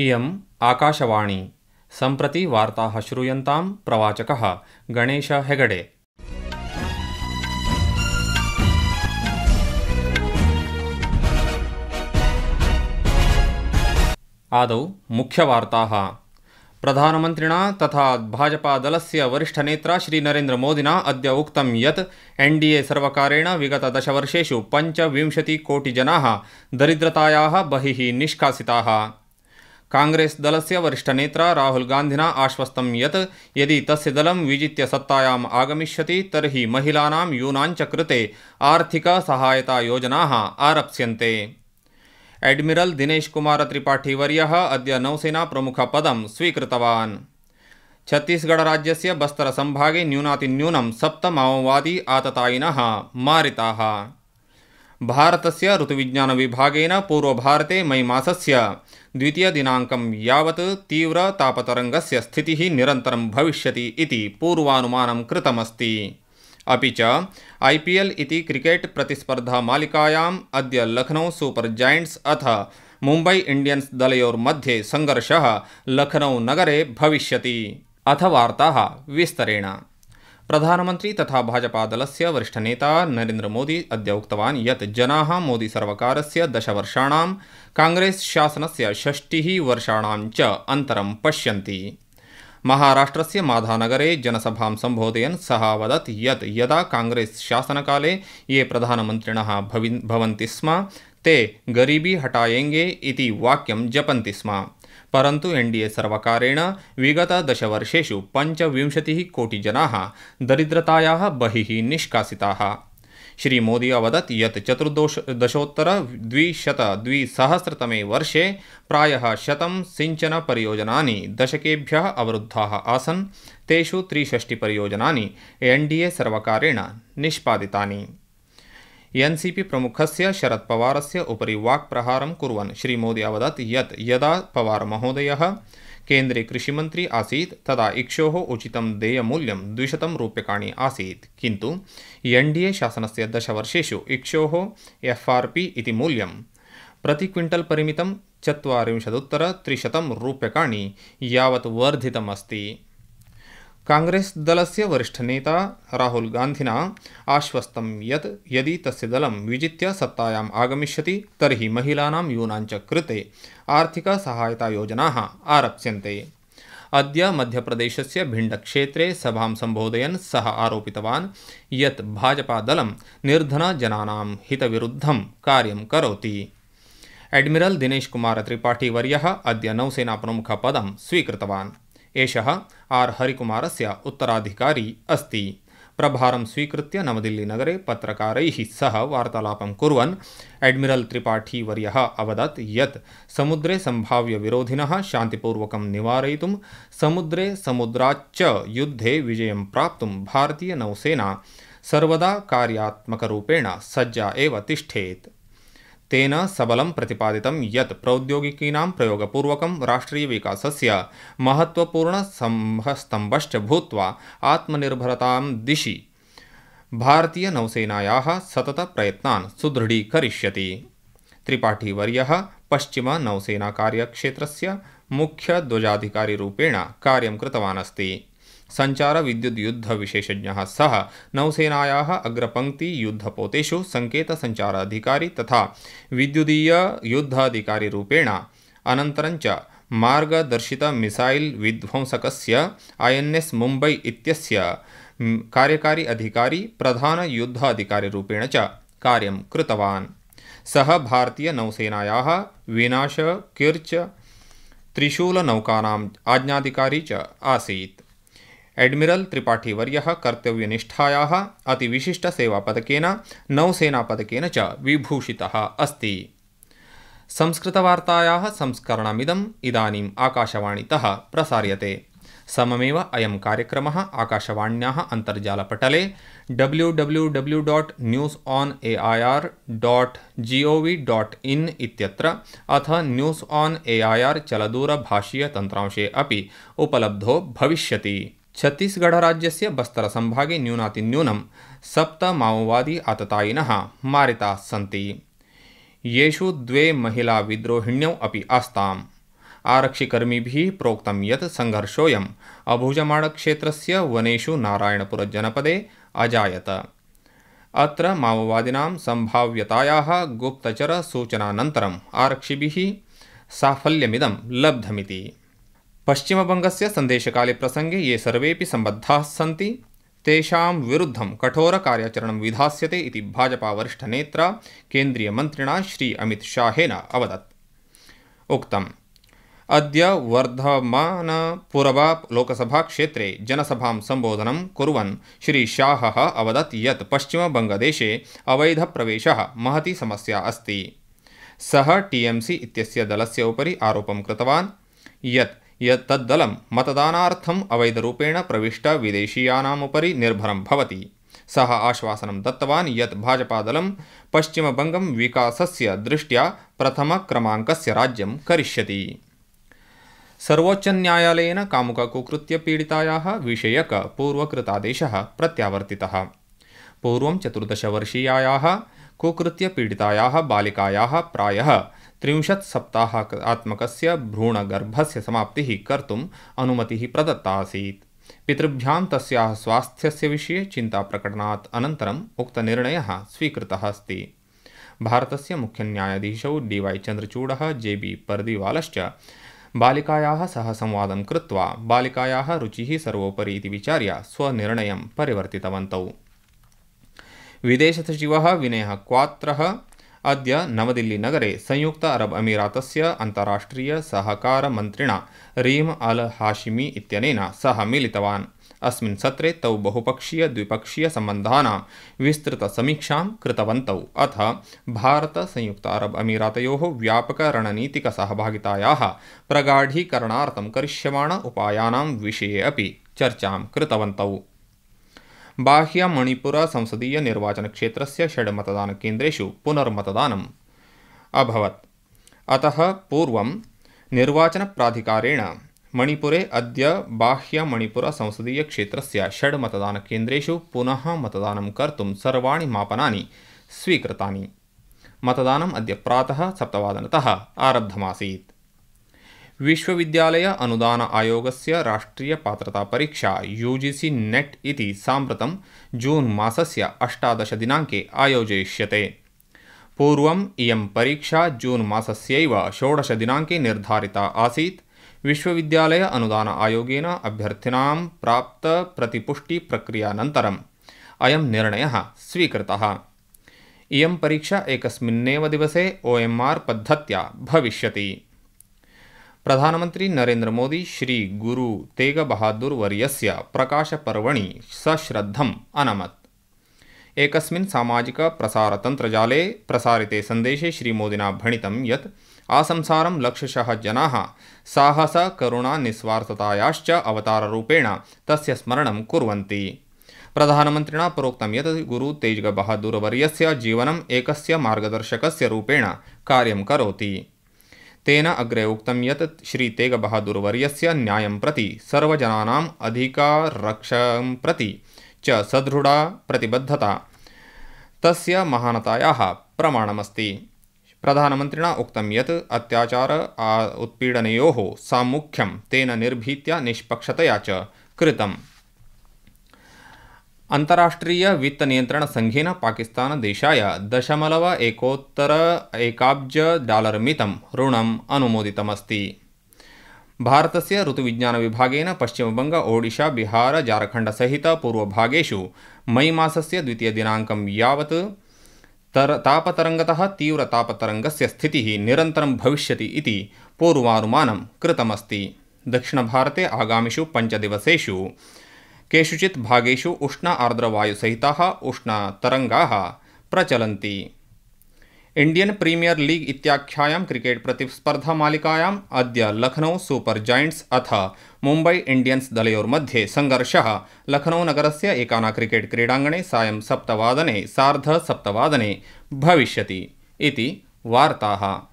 इयम् आकाशवाणी सम्प्रति वार्ताः श्रूयन्तां प्रवाचकः गणेश हेगडे आदौ मुख्यवार्ताः प्रधानमन्त्रिणा तथा भाजपादलस्य वरिष्ठनेत्रा श्रीनरेन्द्रमोदिना अद्य उक्तं यत् एन् डि ए सर्वकारेण विगतदशवर्षेषु पञ्चविंशतिकोटिजनाः दरिद्रतायाः बहिः निष्कासिताः कांग्रेस दल से वरिष्ठ दलस्य राहुल गांधी आश्वस्त ये यदि तस् दल विजित्य सत्तायाम् आगमिष्यति तरी महिला यूनाच कृते अद नौसेना प्रमुख पदम अद्य छत्तीसगढ़ राज्य बस्तर संभागे न्यूनातिन्यूनम सप्त माओवादी आततायिन मरीता भारतस्य ऋतुविज्ञानविभागेन पूर्वभारते पूर्व भारत मई तीव्रतापतरङ्गस्य स्थितिः निरन्तरं भविष्यति इति पूर्वानुमानं कृतमस्ति अपि च I P L cricket cricket प्रतिस्पर्धामालिकायाम् अद्य लखनौ सूपर् जायण्ट्स् अथ मुम्बै इण्डियन्स् संघर्ष लखनऊ नगरे भविष्य अथ वार्ताः विस्तरेण प्रधानमंत्री तथा भाजपा भाजपादलस्य वरिष्ठनेता नरेन्द्रमोदी अद्य मोदी यत् जनाः मोदीसर्वकारस्य कांग्रेस शासन से षष्टिः वर्षाण अंतर पश्य महाराष्ट्र से माधानगरे जनसभा संबोधयन सह अवदत ये यदा शासन काले ये प्रधानमंत्रिण भवन्ति स्म ते गरीबी हटाएंगे इति वाक्यं स्म परन्तु एन् डि ए सर्वकारेण विगतदशवर्षेषु पञ्चविंशतिः कोटिजनाः दरिद्रतायाः बहिः निष्कासिताः श्रीमोदी अवदत् यत् चतुर्दोश दशोत्तरद्विशतद्विसहस्रतमे वर्षे प्रायः शतं सिञ्चनपरियोजनानि दशकेभ्यः अवरुद्धाः आसन् तेषु त्रिषष्टिपरियोजनानि एन् डि ए सर्वकारेण निष्पादितानि एन् सी पी प्रमुखस्य शरदपवारस्य उपरि वाक्प्रहारं कुर्वन् श्रीमोदी अवदत् यत् यदा पवारमहोदयः केन्द्रे कृषिमन्त्री आसीत् तदा इक्षोः उचितं देयमूल्यं द्विशतं रूप्यकाणि आसीत् किन्तु एन् डि ए शासनस्य दशवर्षेषु इक्षोः एफ आर् पि इति मूल्यं प्रति क्विण्टल् परिमितं चत्वारिंशदुत्तरत्रिशतं रूप्यकाणि यावत् वर्धितमस्ति कांग्रेस दल वरिष्ठ नेता राहुल गांधी आश्वस्त ये यदि तस्य दलं विजित्य सत्तायाम् आगमिष्यति तर्हि महिलानां यूनाञ्च कृते आर्थिकसहायतायोजनाः आरप्स्यन्ते अद्य मध्यप्रदेशस्य भिण्डक्षेत्रे सभां सम्बोधयन् सः आरोपितवान् यत् भाजपादलं निर्धनजनानां विरुद्ध कार्य करोति अद नौसेना प्रमुख पदम स्वीकृतवान् एषः आर् हरिकुमारस्य उत्तराधिकारी अस्ति प्रभारं स्वीकृत्य नवदिल्लीनगरे पत्रकारैः सह वार्तालापं कुर्वन् एड्मिरल् त्रिपाठीवर्यः अवदत् यत् समुद्रे सम्भाव्यविरोधिनः शान्तिपूर्वकं निवारयितुं समुद्रे समुद्राच्च युद्धे विजयं प्राप्तुं भारतीयनौसेना सर्वदा कार्यात्मकरूपेण सज्जा एव तिष्ठेत् तेन प्रौद्योगिकी प्रयोगपूर्वक राष्ट्रीय विकास से महत्वपूर्ण स्तंभ भूत आत्मनिर्भरता दिशि भारतीय नौसेना सतत सुदृढीकरिष्यति त्रिपाठीवर्यः पश्चिम नौसेना कार्यक्षेत्र कृतवान् अस्ति संचार विशेषज्ञ अग्रपंक्ति युद्धपोतेषु संकेत संचार अधिकारी तथा विद्युदीययुद्धाधिकारिरूपेण अनन्तरं च मार्गदर्शितमिसैल् विध्वंसकस्य ऐ एन् एस् मुंबई इत्यस्य कार्यकारी अधिकारी रूपेण च कार्यं कृतवान् विनाश भारतीयनौसेनायाः त्रिशूल त्रिशूलनौकानाम् आज्ञाधिकारी च आसीत् एडमिरल त्रिपाठीवर्य कर्तव्यनिष्ठाया अतिशिष्ट नौसेनापदकेन च विभूषि अस्ति संस्कृतवार्तायाः संस्करणमिदम् इदानीम् आकाशवाणीतः प्रसार्यते सममेव अयं कार्यक्रमः आकाशवाण्याः अन्तर्जालपटले W W W dot news on A I R dot G O we dot in इत्यत्र अथ न्यूस् आन् ए आई आर् चलदूरभाषीयतन्त्रांशे अपि उपलब्धो भविष्यति छत्तीसगढराज्यस्य बस्तरसंभागे न्यूनातिन्यूनं सप्त माओवादी आततायिनः मारिताः सन्ति येषु द्वे आरक्षिकर्मी प्रोक्त ये आरक्षिकर्मिभिः प्रोक्तं क्षेत्र से अभुजमाणक्षेत्रस्य नारायणपुर नारायणपुरजनपदे अजात अत्र संभाव्यता गुप्तचर सूचनान आरक्षिभ साफल्यमिदं लब्धमिति पश्चिमबङ्गस्य काले प्रसंगे ये सर्वे सम्बद्धाः सी तेषां विरुद्धं कठोरकार्याचरणं विधास्यते इति भाजपावरिष्ठनेत्रा केन्द्रीयमन्त्रिणा श्री अमितशाहेन अवदत् उक्तम् अद्य वर्धमानपुरवा लोकसभाक्षेत्रे जनसभां सम्बोधनं कुर्वन् श्रीशाहः अवदत् यत् पश्चिमबङ्गदेशे अवैधप्रवेशः महती समस्या अस्ति सः टीएमसी इत्यस्य दलस्य उपरि आरोपं कृतवान् यत् यत् तद्दलं मतदानार्थम् अवैधरूपेण प्रविष्ट विदेशीयानामुपरि निर्भरं भवति सः आश्वासनं दत्तवान् यत् भाजपादलं पश्चिमबङ्गं विकासस्य दृष्ट्या प्रथमक्रमाङ्कस्य राज्यं करिष्यति सर्वोच्चन्यायालयेन कामुककुकृत्य पीडितायाः विषयकपूर्वकृतादेशः प्रत्यावर्तितः पूर्वं चतुर्दशवर्षीयायाः कुकृत्य पीडितायाः बालिकायाः प्रायः त्रिंशत् सप्ताहात्मकस्य भ्रूणगर्भस्य समाप्तिः कर्तुम् अनुमतिः प्रदत्ता आसीत् पितृभ्यां तस्याः स्वास्थ्यस्य विषये चिन्ताप्रकटनात् अनन्तरम् उक्तनिर्णयः स्वीकृतः अस्ति भारतस्य मुख्यन्यायाधीशौ डी वाई चन्द्रचूडः जे बी पर्दिवालश्च बालिकायाः सह संवादं कृत्वा बालिकायाः रुचिः सर्वोपरि इति विचार्य स्वनिर्णयं परिवर्तितवन्तौ विदेशसचिवः विनयः क्वात्रः अद्य नवदिल्लीनगरे संयुक्त अरब अमीरातस्य अन्ताराष्ट्रियसहकारमन्त्रिणा रीम अल हाशिमी इत्यनेन सह मिलितवान् अस्मिन् सत्रे तौ बहुपक्षीयद्विपक्षीयसम्बन्धानां विस्तृतसमीक्षां कृतवन्तौ अथ भारत संयुक्त अरब अमीरातयोः व्यापकरणनीतिकसहभागितायाः प्रगाढीकरणार्थं करिष्यमाण उपायानां विषये अपि चर्चां कृतवन्तौ बाह्य मणिपुर संसदीय निर्वाचन क्षेत्रस्य षड् मतदानकेन्द्रेषु पुनर्मतदानम् अभवत् अतः पूर्वं निर्वाचनप्राधिकारेण मणिपुरे अद्य बाह्यमणिपुरसंसदीयक्षेत्रस्य षड् मतदानकेन्द्रेषु पुनः मतदानं कर्तुं सर्वाणि मापनानि स्वीकृतानि मतदानम् अद्य प्रातः सप्तवादनतः आरब्धमासीत् विश्वविद्यालय अनुदान आयोगस्य राष्ट्रियपात्रतापरीक्षा यू जि सि नेट् इति साम्प्रतं जून् मासस्य अष्टादशदिनाङ्के आयोजयिष्यते पूर्वम् इयं परीक्षा जून् मासस्यैव षोडशदिनाङ्के निर्धारिता आसीत् विश्वविद्यालय अनुदान आयोगेन अभ्यर्थिनां प्राप्तप्रतिपुष्टिप्रक्रियानन्तरम् अयं निर्णयः स्वीकृतः इयं परीक्षा एकस्मिन्नेव दिवसे ओ एम् आर् पद्धत्या भविष्यति प्रधानमंत्री नरेंद्र मोदी श्री गुरु तेग बहादुर्वर्यस्य सश्रद्धम सश्रद्धम् अनमत् एकस्मिन् सामाजिकप्रसारतन्त्रजाले प्रसारिते सन्देशे श्रीमोदिना भणित ये आसंसारं लक्षश जना साहस करुणा निस्वार्थतायाश्च अवताररूपेण तस्य स्मरणं कुर्वन्ति प्रधानमन्त्रिणा प्रोक्त यत् गुरु तेजबहादुरवर्यस्य जीवनम एकस्य मार्गदर्शकस्य रूपेण कार्यं करोति तेन अग्रे उक्तं यत् श्रीतेगबहादुरवर्यस्य न्यायं प्रति सर्वजनानाम् अधिकारक्षं प्रति च सदृढा प्रतिबद्धता तस्य महानतायाः प्रमाणमस्ति प्रधानमंत्री उक्त ये अत्याचार उत्पीडनयोः साख्यम तेन निर्भीत निष्पक्षतया च ಅಂತಾರಾಷ್ಟ್ರೀಯ ವಿತ್ತ ನಿಯಂತ್ರಣ ಸಂಘೇನ ಪಾಕಿಸ್ತಾನ ದೇಶಾಯ ದಶಮಲವ ಏಕೋತ್ತರ ಏಕಾಬ್ಜ ಡಾಲರ್ ಮಿತಂ ಋಣಂ ಅನುಮೋದಿತಮಸ್ತಿ भारतस्य ऋतुविज्ञानविभागेन पश्चिमबङ्ग ओडिशा बिहार झारखंड झारखण्डसहित पूर्वभागेषु मईमासस्य द्वितीयदिनाङ्कं यावत् तर तापतरङ्गतः तीव्रतापतरङ्गस्य स्थितिः निरन्तरं भविष्यति इति पूर्वानुमानं कृतमस्ति दक्षिणभारते आगामिषु पञ्चदिवसेषु केषुचित् भागेशु उष्ण तरंगा प्रचल Indian Premier League League cricket cricket मलिकायां अद लखनऊ सूपर् जायण्ट्स् अथ मुम्बै इण्डियन्स् दलयोर्मध्ये सङ्घर्षः लखनौनगरस्य एकाना क्रिकेट क्रीडांगणे साय सप्तवादने साधसप्तवादने भविष्यति वार्ता